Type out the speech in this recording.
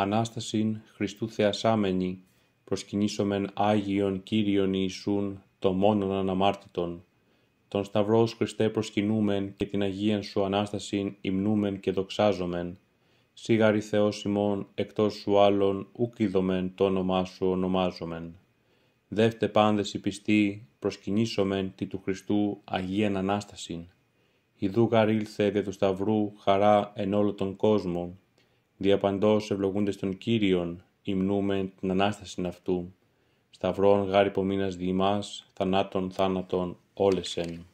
Ανάστασιν Χριστού Θεασάμενη, προσκυνήσομεν Άγιον Κύριον Ιησούν, το μόνον αναμάρτητον. Τον Σταυρός Χριστέ προσκυνούμεν και την Αγία σου Ανάστασιν υμνούμεν και δοξάζομεν. Σίγαρη Θεός ημών, εκτός σου άλλων, ουκ είδομεν το όνομά σου ονομάζομεν. Δεύτε πάντες οι πιστοί, προσκυνήσομεν τη του Χριστού Αγίαν Ανάστασιν. Ιδού ήλθε δια του Σταυρού χαρά εν όλο τον κόσμο, Διαπαντός ευλογούνται στον Κύριον, υμνούμε την Ανάσταση αυτού. Σταυρών γάρι δι' διημάς, θανάτων θάνατων όλες εν.